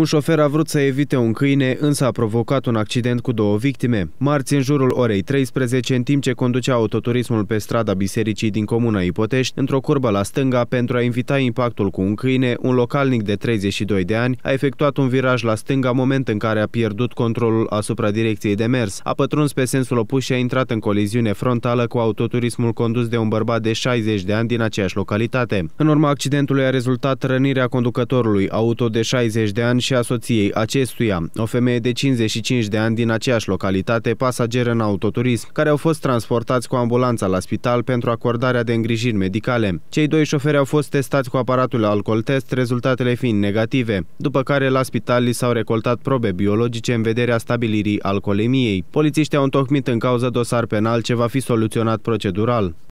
Un șofer a vrut să evite un câine, însă a provocat un accident cu două victime. Marți, în jurul orei 13, în timp ce conducea autoturismul pe strada bisericii din comuna Ipotești, într-o curbă la stânga, pentru a invita impactul cu un câine, un localnic de 32 de ani a efectuat un viraj la stânga, moment în care a pierdut controlul asupra direcției de mers. A pătruns pe sensul opus și a intrat în coliziune frontală cu autoturismul condus de un bărbat de 60 de ani din aceeași localitate. În urma accidentului a rezultat rănirea conducătorului auto de 60 de ani și și a soției acestuia, o femeie de 55 de ani din aceeași localitate, pasager în autoturism, care au fost transportați cu ambulanța la spital pentru acordarea de îngrijiri medicale. Cei doi șoferi au fost testați cu aparatul alcool test, rezultatele fiind negative, după care la spital li s-au recoltat probe biologice în vederea stabilirii alcoolemiei. Polițiștii au întocmit în cauză dosar penal ce va fi soluționat procedural.